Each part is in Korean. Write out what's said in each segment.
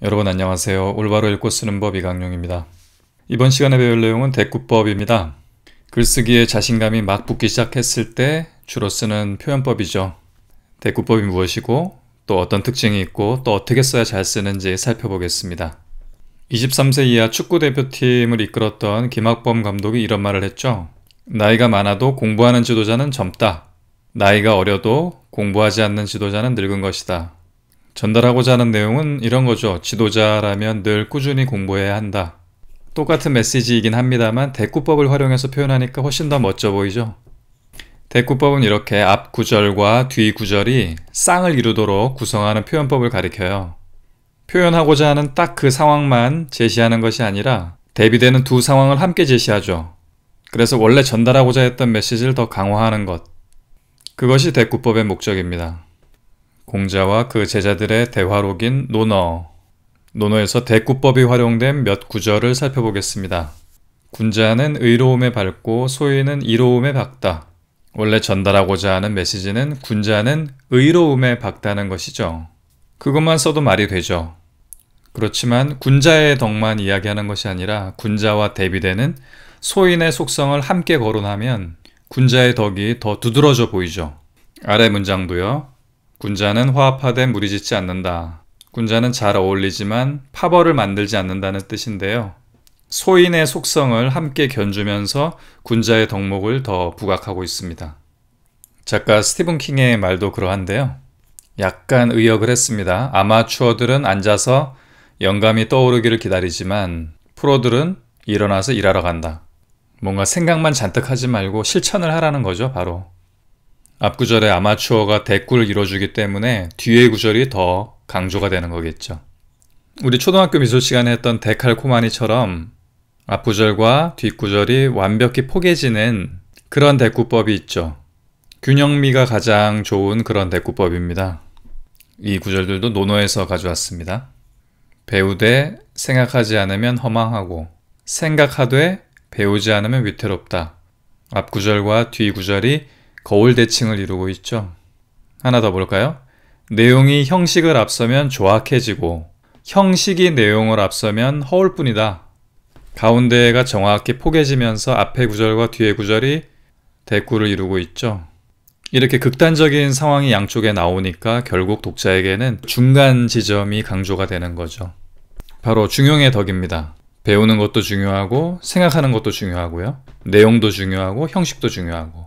여러분 안녕하세요. 올바로 읽고 쓰는 법 이강용입니다. 이번 시간에 배울 내용은 대꾸법입니다. 글쓰기에 자신감이 막 붙기 시작했을 때 주로 쓰는 표현법이죠. 대꾸법이 무엇이고 또 어떤 특징이 있고 또 어떻게 써야 잘 쓰는지 살펴보겠습니다. 23세 이하 축구대표팀을 이끌었던 김학범 감독이 이런 말을 했죠. 나이가 많아도 공부하는 지도자는 젊다. 나이가 어려도 공부하지 않는 지도자는 늙은 것이다. 전달하고자 하는 내용은 이런 거죠. 지도자라면 늘 꾸준히 공부해야 한다. 똑같은 메시지이긴 합니다만 대꾸법을 활용해서 표현하니까 훨씬 더 멋져 보이죠. 대꾸법은 이렇게 앞 구절과 뒤 구절이 쌍을 이루도록 구성하는 표현법을 가리켜요. 표현하고자 하는 딱 그 상황만 제시하는 것이 아니라 대비되는 두 상황을 함께 제시하죠. 그래서 원래 전달하고자 했던 메시지를 더 강화하는 것. 그것이 대꾸법의 목적입니다. 공자와 그 제자들의 대화록인 논어 논어에서 대구법이 활용된 몇 구절을 살펴보겠습니다. 군자는 의로움에 밝고 소인은 이로움에 밝다. 원래 전달하고자 하는 메시지는 군자는 의로움에 밝다는 것이죠. 그것만 써도 말이 되죠. 그렇지만 군자의 덕만 이야기하는 것이 아니라 군자와 대비되는 소인의 속성을 함께 거론하면 군자의 덕이 더 두드러져 보이죠. 아래 문장도요. 군자는 화합화된 무리짓지 않는다. 군자는 잘 어울리지만 파벌을 만들지 않는다는 뜻인데요. 소인의 속성을 함께 견주면서 군자의 덕목을 더 부각하고 있습니다. 작가 스티븐 킹의 말도 그러한데요. 약간 의역을 했습니다. 아마추어들은 앉아서 영감이 떠오르기를 기다리지만 프로들은 일어나서 일하러 간다. 뭔가 생각만 잔뜩 하지 말고 실천을 하라는 거죠, 바로. 앞구절의 아마추어가 대꾸를 이뤄주기 때문에 뒤의 구절이 더 강조가 되는 거겠죠. 우리 초등학교 미술 시간에 했던 데칼코마니처럼 앞구절과 뒷구절이 완벽히 포개지는 그런 대꾸법이 있죠. 균형미가 가장 좋은 그런 대꾸법입니다. 이 구절들도 논어에서 가져왔습니다. 배우되 생각하지 않으면 허망하고 생각하되 배우지 않으면 위태롭다. 앞구절과 뒤구절이 거울 대칭을 이루고 있죠. 하나 더 볼까요? 내용이 형식을 앞서면 조악해지고 형식이 내용을 앞서면 허울 뿐이다. 가운데가 정확히 포개지면서 앞의 구절과 뒤의 구절이 대꾸를 이루고 있죠. 이렇게 극단적인 상황이 양쪽에 나오니까 결국 독자에게는 중간 지점이 강조가 되는 거죠. 바로 중용의 덕입니다. 배우는 것도 중요하고 생각하는 것도 중요하고요. 내용도 중요하고 형식도 중요하고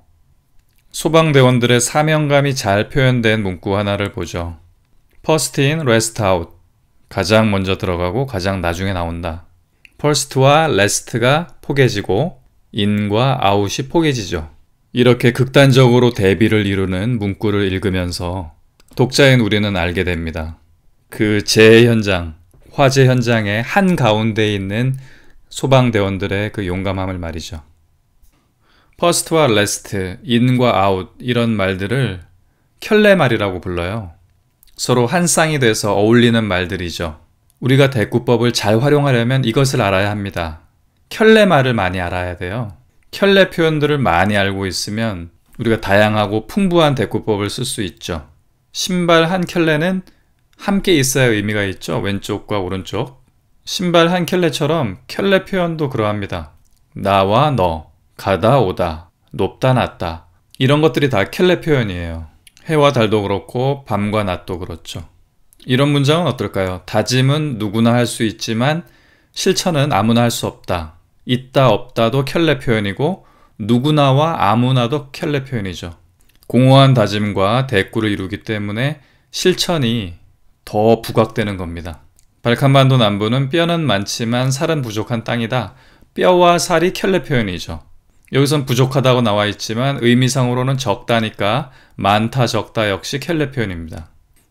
소방대원들의 사명감이 잘 표현된 문구 하나를 보죠. 퍼스트인 레스 n 아웃 가장 먼저 들어가고 가장 나중에 나온다. 퍼스트와레스트가 포개지고 인과아웃이 포개지죠. 이렇게 극단적으로 대비를 이루는 문구를 읽으면서 독자인 우리는 알게 됩니다. 그 재해 현장, 화재 현장의 한가운데 있는 소방대원들의 그 용감함을 말이죠. 퍼스트와 레스트, 인과 아웃 이런 말들을 켤레말이라고 불러요. 서로 한 쌍이 돼서 어울리는 말들이죠. 우리가 대구법을잘 활용하려면 이것을 알아야 합니다. 켤레말을 많이 알아야 돼요. 켤레 표현들을 많이 알고 있으면 우리가 다양하고 풍부한 대구법을쓸 수 있죠. 신발 한 켤레는 함께 있어야 의미가 있죠. 왼쪽과 오른쪽. 신발 한 켤레처럼 켤레 표현도 그러합니다. 나와 너, 가다 오다, 높다 낮다 이런 것들이 다 켈레 표현이에요. 해와 달도 그렇고 밤과 낮도 그렇죠. 이런 문장은 어떨까요? 다짐은 누구나 할 수 있지만 실천은 아무나 할 수 없다. 있다 없다도 켈레 표현이고 누구나와 아무나도 켈레 표현이죠. 공허한 다짐과 대꾸를 이루기 때문에 실천이 더 부각되는 겁니다. 발칸반도 남부는 뼈는 많지만 살은 부족한 땅이다. 뼈와 살이 켈레 표현이죠. 여기선 부족하다고 나와 있지만 의미상으로는 적다니까 많다 적다 역시 켈레 표현입니다.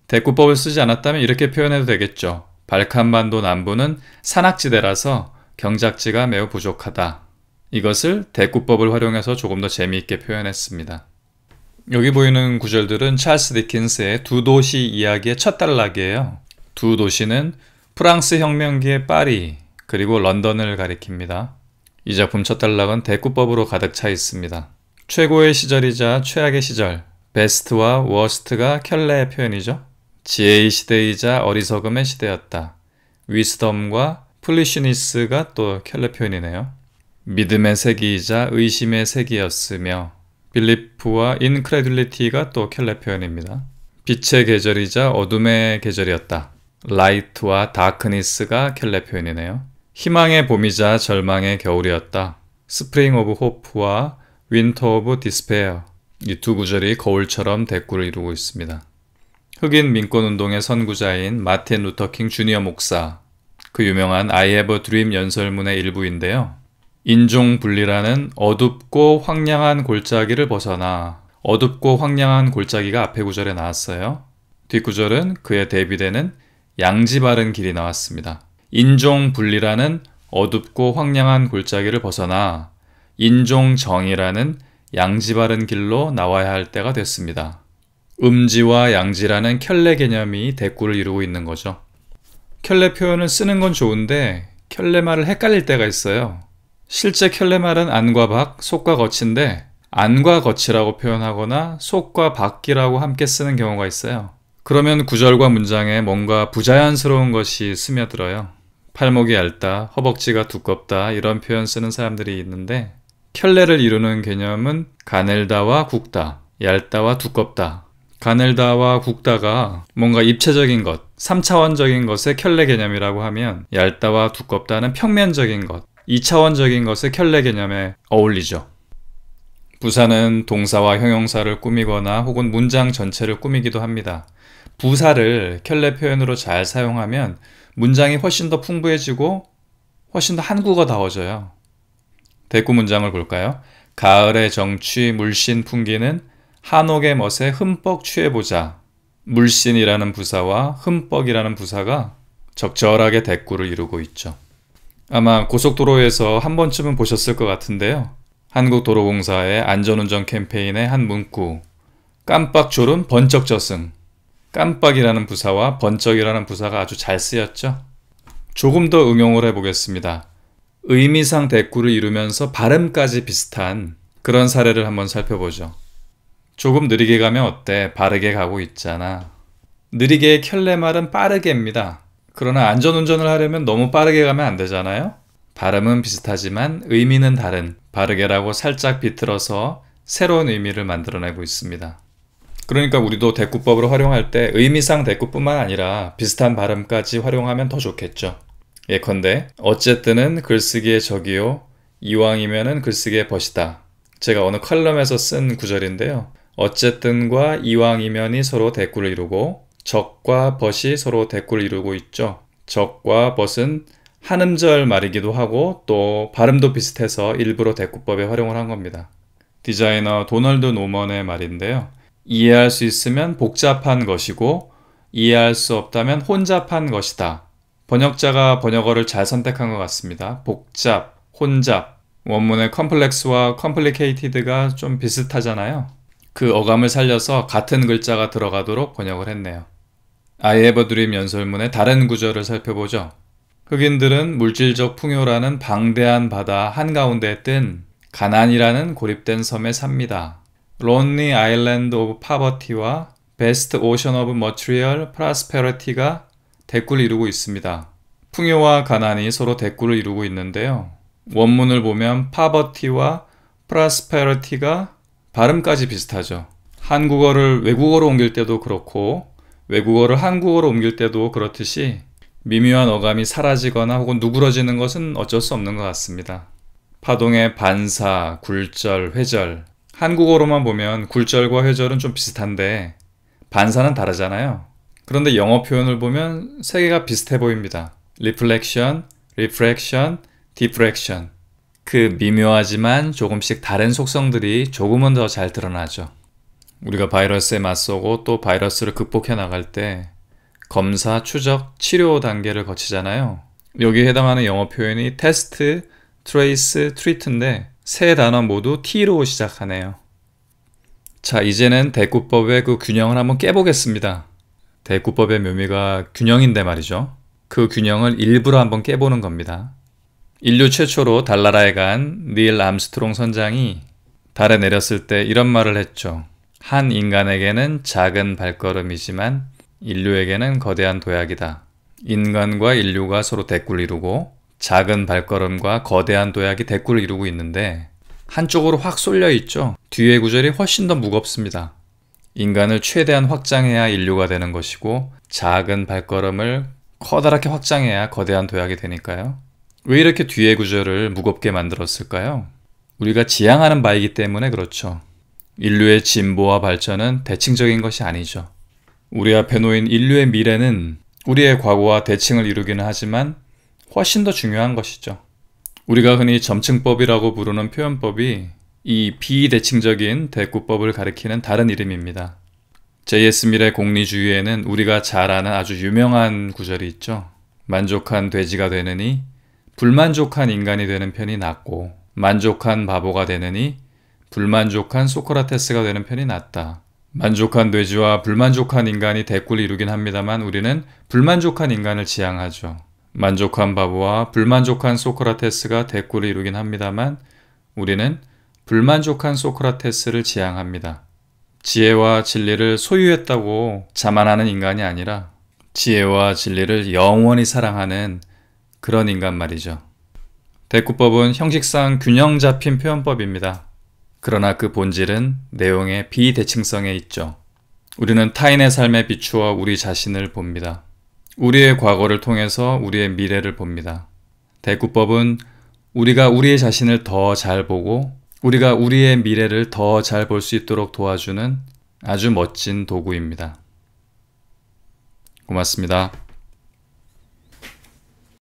대구법을 쓰지 않았다면 이렇게 표현해도 되겠죠. 발칸반도 남부는 산악지대라서 경작지가 매우 부족하다. 이것을 대구법을 활용해서 조금 더 재미있게 표현했습니다. 여기 보이는 구절들은 찰스 디킨스의 두 도시 이야기의 첫 단락이에요. 두 도시는 프랑스 혁명기의 파리 그리고 런던을 가리킵니다. 이 작품 첫 단락은 대꾸법으로 가득 차 있습니다. 최고의 시절이자 최악의 시절, 베스트와 워스트가 켤레의 표현이죠. 지혜의 시대이자 어리석음의 시대였다. 위스덤과 플리시니스가또켤레 표현이네요. 믿음의 세기이자 의심의 세기였으며 빌리프와 인크레듈리티가 또켤레 표현입니다. 빛의 계절이자 어둠의 계절이었다. 라이트와 다크니스가 켤레 표현이네요. 희망의 봄이자 절망의 겨울이었다. 스프링 오브 호프와 윈터 오브 디스페어 이 두 구절이 거울처럼 대꾸를 이루고 있습니다. 흑인 민권운동의 선구자인 마틴 루터킹 주니어 목사 그 유명한 I have a dream 연설문의 일부인데요. 인종분리라는 어둡고 황량한 골짜기를 벗어나 어둡고 황량한 골짜기가 앞에 구절에 나왔어요. 뒷구절은 그에 대비되는 양지 바른 길이 나왔습니다. 인종분리라는 어둡고 황량한 골짜기를 벗어나 인종정의라는 양지 바른 길로 나와야 할 때가 됐습니다. 음지와 양지라는 켤레 개념이 대꾸를 이루고 있는 거죠. 켤레 표현을 쓰는 건 좋은데 켤레말을 헷갈릴 때가 있어요. 실제 켤레말은 안과 박, 속과 거치인데 안과 거치라고 표현하거나 속과 밖이라고 함께 쓰는 경우가 있어요. 그러면 구절과 문장에 뭔가 부자연스러운 것이 스며들어요. 팔목이 얇다, 허벅지가 두껍다 이런 표현 쓰는 사람들이 있는데 켤레를 이루는 개념은 가늘다와 굵다, 얇다와 두껍다. 가늘다와 굵다가 뭔가 입체적인 것, 3차원적인 것의 켤레 개념이라고 하면 얇다와 두껍다는 평면적인 것, 2차원적인 것의 켤레 개념에 어울리죠. 부사는 동사와 형용사를 꾸미거나 혹은 문장 전체를 꾸미기도 합니다. 부사를 켤레 표현으로 잘 사용하면 문장이 훨씬 더 풍부해지고 훨씬 더 한국어다워져요. 대구 문장을 볼까요? 가을의 정취 물씬 풍기는 한옥의 멋에 흠뻑 취해보자. 물씬이라는 부사와 흠뻑이라는 부사가 적절하게 대구를 이루고 있죠. 아마 고속도로에서 한 번쯤은 보셨을 것 같은데요. 한국도로공사의 안전운전 캠페인의 한 문구 깜빡 졸음 번쩍 저승 깜빡이라는 부사와 번쩍이라는 부사가 아주 잘 쓰였죠. 조금 더 응용을 해보겠습니다. 의미상 대꾸를 이루면서 발음까지 비슷한 그런 사례를 한번 살펴보죠. 조금 느리게 가면 어때? 바르게 가고 있잖아. 느리게의 켤레말은 빠르게입니다. 그러나 안전운전을 하려면 너무 빠르게 가면 안 되잖아요? 발음은 비슷하지만 의미는 다른 바르게라고 살짝 비틀어서 새로운 의미를 만들어내고 있습니다. 그러니까 우리도 대꾸법으로 활용할 때 의미상 대꾸뿐만 아니라 비슷한 발음까지 활용하면 더 좋겠죠. 예컨대 어쨌든은 글쓰기의 적이요 이왕이면은 글쓰기의 벗이다. 제가 어느 칼럼에서 쓴 구절인데요. 어쨌든과 이왕이면이 서로 대꾸를 이루고 적과 벗이 서로 대꾸를 이루고 있죠. 적과 벗은 한 음절 말이기도 하고 또 발음도 비슷해서 일부러 대꾸법에 활용을 한 겁니다. 디자이너 도널드 노먼의 말인데요. 이해할 수 있으면 복잡한 것이고 이해할 수 없다면 혼잡한 것이다. 번역자가 번역어를 잘 선택한 것 같습니다. 복잡, 혼잡. 원문의 컴플렉스와 컴플리케이티드가 좀 비슷하잖아요. 그 어감을 살려서 같은 글자가 들어가도록 번역을 했네요. 아이에버드림 연설문의 다른 구절을 살펴보죠. 흑인들은 물질적 풍요라는 방대한 바다 한가운데 뜬 가난이라는 고립된 섬에 삽니다. 론니 아일랜드 오브 파버티와 베스트 오션 오브 머트리얼 프라스페러티가 대꾸를 이루고 있습니다. 풍요와 가난이 서로 대꾸를 이루고 있는데요. 원문을 보면 파버티와 프라스페러티가 발음까지 비슷하죠. 한국어를 외국어로 옮길 때도 그렇고 외국어를 한국어로 옮길 때도 그렇듯이 미묘한 어감이 사라지거나 혹은 누그러지는 것은 어쩔 수 없는 것 같습니다. 파동의 반사, 굴절, 회절 한국어로만 보면 굴절과 회절은 좀 비슷한데 반사는 다르잖아요. 그런데 영어 표현을 보면 세 개가 비슷해 보입니다. reflection, refraction, diffraction. 그 미묘하지만 조금씩 다른 속성들이 조금은 더 잘 드러나죠. 우리가 바이러스에 맞서고 또 바이러스를 극복해 나갈 때 검사, 추적, 치료 단계를 거치잖아요. 여기에 해당하는 영어 표현이 테스트, 트레이스, 트리트인데 세 단어 모두 T로 시작하네요. 자, 이제는 대구법의 그 균형을 한번 깨보겠습니다. 대구법의 묘미가 균형인데 말이죠. 그 균형을 일부러 한번 깨보는 겁니다. 인류 최초로 달나라에 간 닐 암스트롱 선장이 달에 내렸을 때 이런 말을 했죠. 한 인간에게는 작은 발걸음이지만 인류에게는 거대한 도약이다. 인간과 인류가 서로 대꾸를 이루고 작은 발걸음과 거대한 도약이 대꾸를 이루고 있는데 한쪽으로 확 쏠려 있죠. 뒤의 구절이 훨씬 더 무겁습니다. 인간을 최대한 확장해야 인류가 되는 것이고 작은 발걸음을 커다랗게 확장해야 거대한 도약이 되니까요. 왜 이렇게 뒤의 구절을 무겁게 만들었을까요? 우리가 지향하는 바이기 때문에 그렇죠. 인류의 진보와 발전은 대칭적인 것이 아니죠. 우리 앞에 놓인 인류의 미래는 우리의 과거와 대칭을 이루기는 하지만 훨씬 더 중요한 것이죠. 우리가 흔히 점층법이라고 부르는 표현법이 이 비대칭적인 대구법을 가리키는 다른 이름입니다. J.S. 밀의 공리주의에는 우리가 잘 아는 아주 유명한 구절이 있죠. 만족한 돼지가 되느니 불만족한 인간이 되는 편이 낫고 만족한 바보가 되느니 불만족한 소크라테스가 되는 편이 낫다. 만족한 돼지와 불만족한 인간이 대꾸를 이루긴 합니다만 우리는 불만족한 인간을 지향하죠. 만족한 바보와 불만족한 소크라테스가 대꾸를 이루긴 합니다만 우리는 불만족한 소크라테스를 지향합니다. 지혜와 진리를 소유했다고 자만하는 인간이 아니라 지혜와 진리를 영원히 사랑하는 그런 인간 말이죠. 대꾸법은 형식상 균형 잡힌 표현법입니다. 그러나 그 본질은 내용의 비대칭성에 있죠. 우리는 타인의 삶에 비추어 우리 자신을 봅니다. 우리의 과거를 통해서 우리의 미래를 봅니다. 대구법은 우리가 우리의 자신을 더 잘 보고 우리가 우리의 미래를 더 잘 볼 수 있도록 도와주는 아주 멋진 도구입니다. 고맙습니다.